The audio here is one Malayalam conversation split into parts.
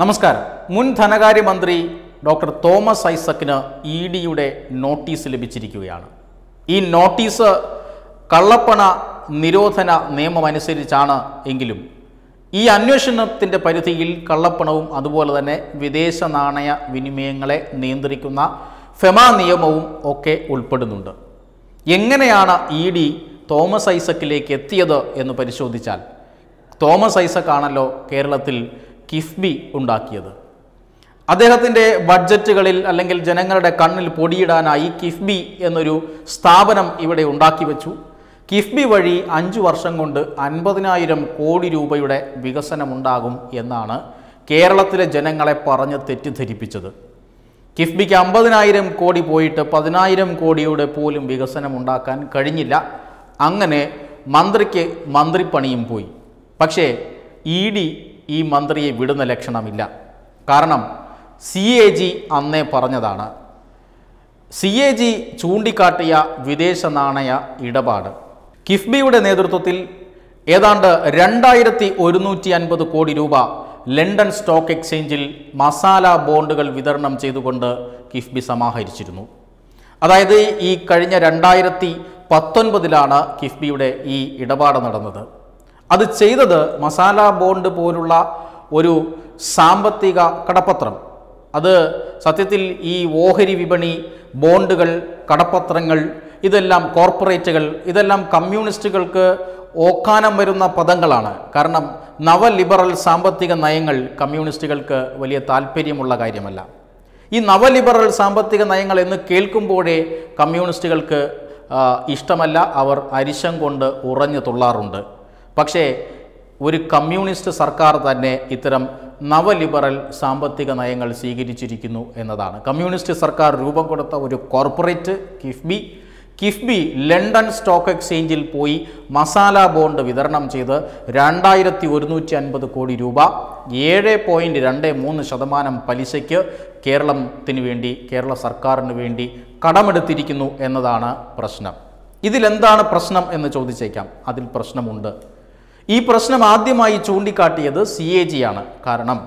നമസ്കാരം മുൻ ധനകാര്യമന്ത്രി ഡോക്ടർ തോമസ് ഐസക്കിന് ഇ ഡിയുടെ നോട്ടീസ് ലഭിച്ചിരിക്കുകയാണ് ഈ നോട്ടീസ് കള്ളപ്പണ നിരോധന നിയമം അനുസരിച്ചാണ് എങ്കിലും ഈ അന്വേഷണത്തിൻ്റെ പരിധിയിൽ കള്ളപ്പണവും അതുപോലെ തന്നെ വിദേശ നാണയ വിനിമയങ്ങളെ നിയന്ത്രിക്കുന്ന ഫെമ നിയമവും ഒക്കെ ഉൾപ്പെടുന്നുണ്ട് എങ്ങനെയാണ് ഇ ഡി തോമസ് ഐസക്കിലേക്ക് എത്തിയത് എന്ന് പരിശോധിച്ചാൽ തോമസ് ഐസക്കാണല്ലോ കേരളത്തിൽ കിഫ്ബി ഉണ്ടാക്കിയത് അദ്ദേഹത്തിൻ്റെ ബഡ്ജറ്റുകളിൽ അല്ലെങ്കിൽ ജനങ്ങളുടെ കണ്ണിൽ പൊടിയിടാനായി കിഫ്ബി എന്നൊരു സ്ഥാപനം ഇവിടെ ഉണ്ടാക്കി വെച്ചു കിഫ്ബി വഴി അഞ്ചു വർഷം കൊണ്ട് അൻപതിനായിരം കോടി രൂപയുടെ വികസനമുണ്ടാകും എന്നാണ് കേരളത്തിലെ ജനങ്ങളെ പറഞ്ഞ് തെറ്റിദ്ധരിപ്പിച്ചത് കിഫ്ബിക്ക് അമ്പതിനായിരം കോടി പോയിട്ട് പതിനായിരം കോടിയുടെ പോലും വികസനം ഉണ്ടാക്കാൻ കഴിഞ്ഞില്ല അങ്ങനെ മന്ത്രിക്ക് മന്ത്രിപ്പണിയും പോയി പക്ഷേ ഇ ഡി ഈ മന്ത്രിയെ വിടുന്ന ലക്ഷണമില്ല കാരണം സി എ ജി അന്നേ പറഞ്ഞതാണ് സി എ ജി ചൂണ്ടിക്കാട്ടിയ വിദേശ നാണയ ഇടപാട് കിഫ്ബിയുടെ നേതൃത്വത്തിൽ ഏതാണ്ട് രണ്ടായിരത്തി ഒരുന്നൂറ്റി അൻപത് കോടി രൂപ ലണ്ടൻ സ്റ്റോക്ക് എക്സ്ചേഞ്ചിൽ മസാല ബോണ്ടുകൾ വിതരണം ചെയ്തുകൊണ്ട് കിഫ്ബി സമാഹരിച്ചിരുന്നു അതായത് ഈ കഴിഞ്ഞ രണ്ടായിരത്തി പത്തൊൻപതിലാണ് കിഫ്ബിയുടെ ഈ ഇടപാട് നടന്നത് അത് ചെയ്തത് മസാല ബോണ്ട് പോലുള്ള ഒരു സാമ്പത്തിക കടപ്പത്രം അത് സത്യത്തിൽ ഈ ഓഹരി വിപണി ബോണ്ടുകൾ കടപ്പത്രങ്ങൾ ഇതെല്ലാം കോർപ്പറേറ്റുകൾ ഇതെല്ലാം കമ്മ്യൂണിസ്റ്റുകൾക്ക് ഓക്കാനം വരുന്ന പദങ്ങളാണ് കാരണം നവലിബറൽ സാമ്പത്തിക നയങ്ങൾ കമ്മ്യൂണിസ്റ്റുകൾക്ക് വലിയ താല്പര്യമുള്ള കാര്യമല്ല ഈ നവലിബറൽ സാമ്പത്തിക നയങ്ങൾ എന്ന് കേൾക്കുമ്പോഴേ കമ്മ്യൂണിസ്റ്റുകൾക്ക് ഇഷ്ടമല്ല അവർ അരിശം കൊണ്ട് ഉറഞ്ഞു തുള്ളാറുണ്ട് പക്ഷേ ഒരു കമ്മ്യൂണിസ്റ്റ് സർക്കാർ തന്നെ ഇത്തരം നവലിബറൽ സാമ്പത്തിക നയങ്ങൾ സ്വീകരിച്ചിരിക്കുന്നു എന്നതാണ് കമ്മ്യൂണിസ്റ്റ് സർക്കാർ രൂപം കൊടുത്ത ഒരു corporate KIIFB KIIFB London stock എക്സ്ചേഞ്ചിൽ പോയി മസാല ബോണ്ട് വിതരണം ചെയ്ത് രണ്ടായിരത്തി ഒരുന്നൂറ്റി അൻപത് കോടി രൂപ ഏഴ് പോയിൻറ്റ് രണ്ട് മൂന്ന് ശതമാനം പലിശയ്ക്ക് കേരളത്തിന് വേണ്ടി കേരള സർക്കാരിന് വേണ്ടി കടമെടുത്തിരിക്കുന്നു എന്നതാണ് പ്രശ്നം ഇതിലെന്താണ് പ്രശ്നം എന്ന് ചോദിച്ചേക്കാം അതിൽ പ്രശ്നമുണ്ട് ഈ പ്രശ്നം ആദ്യമായി ചൂണ്ടിക്കാട്ടിയത് സി എ ജി ആണ് കാരണം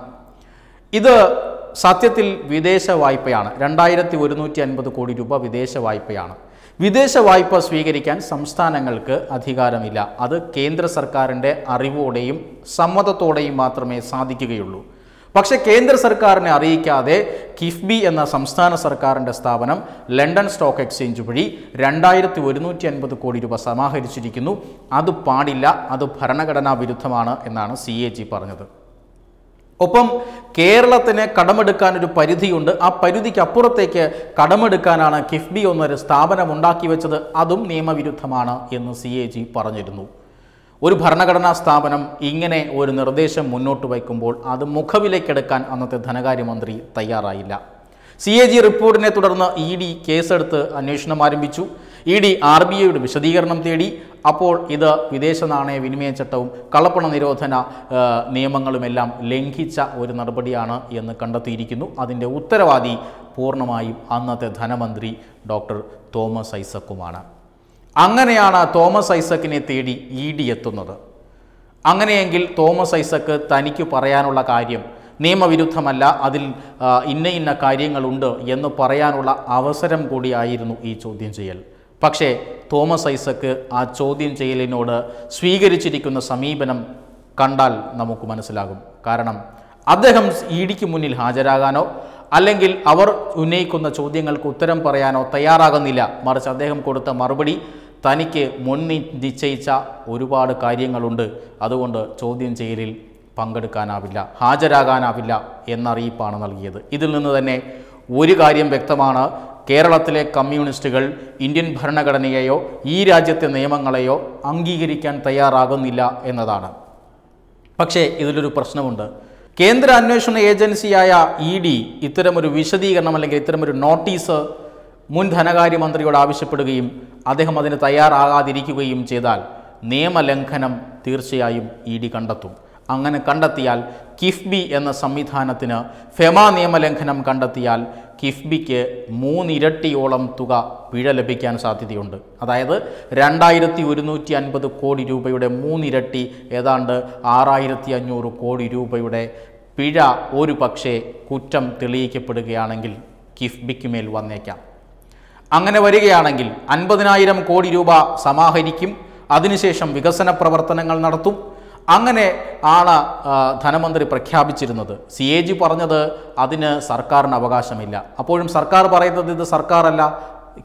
ഇത് സത്യത്തിൽ വിദേശ വായ്പയാണ് രണ്ടായിരത്തി ഒരുന്നൂറ്റി അൻപത് കോടി രൂപ വിദേശ വായ്പയാണ് വിദേശ വായ്പ സ്വീകരിക്കാൻ സംസ്ഥാനങ്ങൾക്ക് അധികാരമില്ല അത് കേന്ദ്ര സർക്കാരിൻ്റെ അറിവോടെയും സമ്മതത്തോടെയും മാത്രമേ സാധിക്കുകയുള്ളൂ പക്ഷേ കേന്ദ്ര സർക്കാരിനെ അറിയിക്കാതെ കിഫ്ബി എന്ന സംസ്ഥാന സർക്കാരിൻ്റെ സ്ഥാപനം ലണ്ടൻ സ്റ്റോക്ക് എക്സ്ചേഞ്ച് വഴി രണ്ടായിരത്തി ഒരുന്നൂറ്റി അൻപത് കോടി രൂപ സമാഹരിച്ചിരിക്കുന്നു അത് പാടില്ല അത് ഭരണഘടനാ വിരുദ്ധമാണ് എന്നാണ് സി എ ജി പറഞ്ഞത് ഒപ്പം കേരളത്തിന് കടമെടുക്കാൻ ഒരു പരിധിയുണ്ട് ആ പരിധിക്ക് അപ്പുറത്തേക്ക് കടമെടുക്കാനാണ് കിഫ്ബി എന്നൊരു സ്ഥാപനം ഉണ്ടാക്കി വെച്ചത് അതും നിയമവിരുദ്ധമാണ് എന്ന് സി എ ജി പറഞ്ഞിരുന്നു ഒരു ഭരണഘടനാ സ്ഥാപനം ഇങ്ങനെ ഒരു നിർദ്ദേശം മുന്നോട്ട് വയ്ക്കുമ്പോൾ അത് മുഖവിലേക്കെടുക്കാൻ അന്നത്തെ ധനകാര്യമന്ത്രി തയ്യാറായില്ല സി എ ജി റിപ്പോർട്ടിനെ തുടർന്ന് ഇ e ഡി കേസെടുത്ത് അന്വേഷണം ആരംഭിച്ചു E e D R B ഐയുടെ വിശദീകരണം തേടി അപ്പോൾ ഇത് വിദേശ നാണയ വിനിമയ ചട്ടവും കള്ളപ്പണ നിരോധന നിയമങ്ങളുമെല്ലാം ലംഘിച്ച ഒരു നടപടിയാണ് എന്ന് കണ്ടെത്തിയിരിക്കുന്നു അതിൻ്റെ ഉത്തരവാദി പൂർണ്ണമായും അന്നത്തെ ധനമന്ത്രി ഡോക്ടർ തോമസ് ഐസക്കുമാണ് അങ്ങനെയാണ് തോമസ് ഐസക്കിനെ തേടി ഇ ഡി എത്തുന്നത് അങ്ങനെയെങ്കിൽ തോമസ് ഐസക്ക് തനിക്ക് പറയാനുള്ള കാര്യം നിയമവിരുദ്ധമല്ല അതിൽ ഇന്ന ഇന്ന കാര്യങ്ങളുണ്ട് എന്ന് പറയാനുള്ള അവസരം കൂടിയായിരുന്നു ഈ ചോദ്യം ചെയ്യൽ പക്ഷേ തോമസ് ഐസക്ക് ആ ചോദ്യം ചെയ്യലിനോട് സ്വീകരിച്ചിരിക്കുന്ന സമീപനം കണ്ടാൽ നമുക്ക് മനസ്സിലാകും കാരണം അദ്ദേഹം ഇ ഡിക്ക് മുന്നിൽ ഹാജരാകാനോ അല്ലെങ്കിൽ അവർ ഉന്നയിക്കുന്ന ചോദ്യങ്ങൾക്ക് ഉത്തരം പറയാനോ തയ്യാറാകുന്നില്ല മറിച്ച് അദ്ദേഹം കൊടുത്ത മറുപടി തനിക്ക് മുന്നിൽ നിശ്ചയിച്ച ഒരുപാട് കാര്യങ്ങളുണ്ട് അതുകൊണ്ട് ചോദ്യം ചെയ്യലിൽ പങ്കെടുക്കാനാവില്ല ഹാജരാകാനാവില്ല എന്നറിയിപ്പാണ് നൽകിയത് ഇതിൽ നിന്ന് തന്നെ ഒരു കാര്യം വ്യക്തമാണ് കേരളത്തിലെ കമ്മ്യൂണിസ്റ്റുകൾ ഇന്ത്യൻ ഭരണഘടനയെയോ ഈ രാജ്യത്തെ നിയമങ്ങളെയോ അംഗീകരിക്കാൻ തയ്യാറാകുന്നില്ല എന്നതാണ് പക്ഷേ ഇതിലൊരു പ്രശ്നമുണ്ട് കേന്ദ്ര അന്വേഷണ ഏജൻസിയായ ഇ ഡി ഇത്തരമൊരു വിശദീകരണം അല്ലെങ്കിൽ ഇത്തരമൊരു നോട്ടീസ് മുൻ ധനകാര്യമന്ത്രിയോട് ആവശ്യപ്പെടുകയും അദ്ദേഹം അതിന് തയ്യാറാകാതിരിക്കുകയും ചെയ്താൽ നിയമലംഘനം തീർച്ചയായും ഇ ഡി കണ്ടെത്തും അങ്ങനെ കണ്ടെത്തിയാൽ കിഫ്ബി എന്ന സംവിധാനത്തിന് ഫെമ നിയമലംഘനം കണ്ടെത്തിയാൽ കിഫ്ബിക്ക് മൂന്നിരട്ടിയോളം തുക പിഴ ലഭിക്കാൻ സാധ്യതയുണ്ട് അതായത് രണ്ടായിരത്തി ഒരുന്നൂറ്റി അൻപത് കോടി രൂപയുടെ മൂന്നിരട്ടി ഏതാണ്ട് ആറായിരത്തി അഞ്ഞൂറ് കോടി രൂപയുടെ പിഴ ഒരു പക്ഷേ കുറ്റം തെളിയിക്കപ്പെടുകയാണെങ്കിൽ കിഫ്ബിക്ക് മേൽ വന്നേക്കാം അങ്ങനെ വരികയാണെങ്കിൽ അൻപതിനായിരം കോടി രൂപ സമാഹരിക്കും അതിനുശേഷം വികസന പ്രവർത്തനങ്ങൾ നടത്തും അങ്ങനെ ആണ് ധനമന്ത്രി പ്രഖ്യാപിച്ചിരുന്നത് സി എ ജി പറഞ്ഞത് അതിന് സർക്കാരിന് അവകാശമില്ല അപ്പോഴും സർക്കാർ പറയുന്നത് ഇത് സർക്കാരല്ല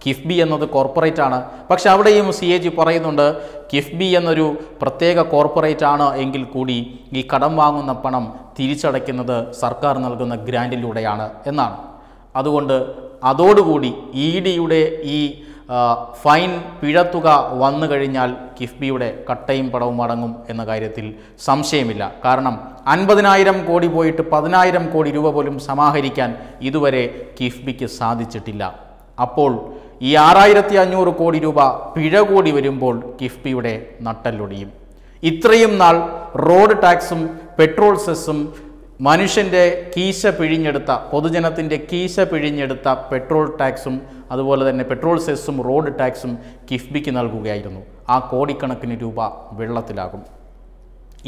കിഫ്ബി എന്നത് കോർപ്പറേറ്റ് ആണ് പക്ഷെ അവിടെയും സി എ ജി പറയുന്നുണ്ട് കിഫ്ബി എന്നൊരു പ്രത്യേക കോർപ്പറേറ്റ് ആണ് എങ്കിൽ കൂടി ഈ കടം വാങ്ങുന്ന പണം തിരിച്ചടയ്ക്കുന്നത് സർക്കാർ നൽകുന്ന ഗ്രാൻഡിലൂടെയാണ് എന്നാണ് അതുകൊണ്ട് അതോടുകൂടി ഇ ഡിയുടെ ഈ ഫൈൻ പിഴത്തുക വന്നു കഴിഞ്ഞാൽ കിഫ്ബിയുടെ കട്ടയും പടവും അടങ്ങും എന്ന കാര്യത്തിൽ സംശയമില്ല കാരണം അൻപതിനായിരം കോടി പോയിട്ട് പതിനായിരം കോടി രൂപ പോലും സമാഹരിക്കാൻ ഇതുവരെ കിഫ്ബിക്ക് സാധിച്ചിട്ടില്ല അപ്പോൾ ഈ ആറായിരത്തി അഞ്ഞൂറ് കോടി രൂപ പിഴ കൂടി വരുമ്പോൾ കിഫ്ബിയുടെ നട്ടല്ലൊടിയും ഇത്രയും നാൾ റോഡ് ടാക്സും പെട്രോൾ സെസ്സും മനുഷ്യൻ്റെ കീശ പിഴിഞ്ഞെടുത്ത പൊതുജനത്തിൻ്റെ കീശ പിഴിഞ്ഞെടുത്ത പെട്രോൾ ടാക്സും അതുപോലെ തന്നെ പെട്രോൾ സെസ്സും റോഡ് ടാക്സും കിഫ്ബിക്ക് നൽകുകയായിരുന്നു ആ കോടിക്കണക്കിന് രൂപ വെള്ളത്തിലാകും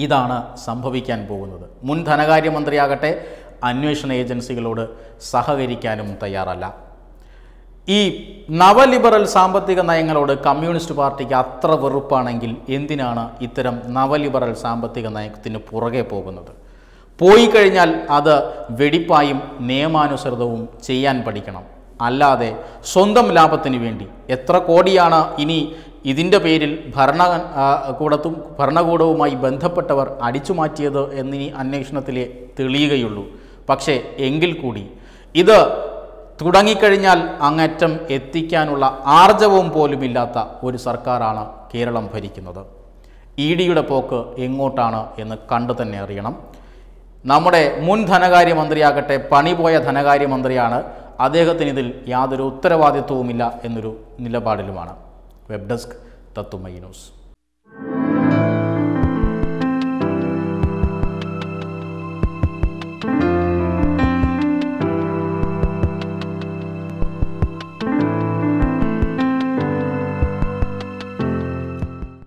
ഇതാണ് സംഭവിക്കാൻ പോകുന്നത് മുൻ ധനകാര്യമന്ത്രിയാകട്ടെ അന്വേഷണ ഏജൻസികളോട് സഹകരിക്കാനും തയ്യാറല്ല ഈ നവലിബറൽ സാമ്പത്തിക നയങ്ങളോട് കമ്മ്യൂണിസ്റ്റ് പാർട്ടിക്ക് അത്ര വെറുപ്പാണെങ്കിൽ എന്തിനാണ് ഇത്തരം നവലിബറൽ സാമ്പത്തിക നയത്തിന് പുറകെ പോകുന്നത് പോയി കഴിഞ്ഞാൽ അത് വെടിപ്പായും നിയമാനുസൃതവും ചെയ്യാൻ പഠിക്കണം അല്ലാതെ സ്വന്തം ലാഭത്തിന് വേണ്ടി എത്ര കോടിയാണ് ഇനി ഇതിൻ്റെ പേരിൽ ഭരണ കൂടത്തും ഭരണകൂടവുമായി ബന്ധപ്പെട്ടവർ അടിച്ചു മാറ്റിയത് എന്നിനി അന്വേഷണത്തിലെ തെളിയുകയുള്ളൂ പക്ഷേ എങ്കിൽ കൂടി ഇത് തുടങ്ങിക്കഴിഞ്ഞാൽ അങ്ങറ്റം എത്തിക്കാനുള്ള ആർജവവും പോലുമില്ലാത്ത ഒരു സർക്കാരാണ് കേരളം ഭരിക്കുന്നത് ഇ ഡിയുടെ പോക്ക് എങ്ങോട്ടാണ് എന്ന് കണ്ടു തന്നെ അറിയണം നമ്മുടെ മുൻ ധനകാര്യമന്ത്രിയാകട്ടെ പണിപോയ ധനകാര്യമന്ത്രിയാണ് അദ്ദേഹത്തിന് ഇതിൽ യാതൊരു ഉത്തരവാദിത്വവുമില്ല എന്നൊരു നിലപാടിലുമാണ് വെബ് ഡെസ്ക് തത്തുമൈ ന്യൂസ്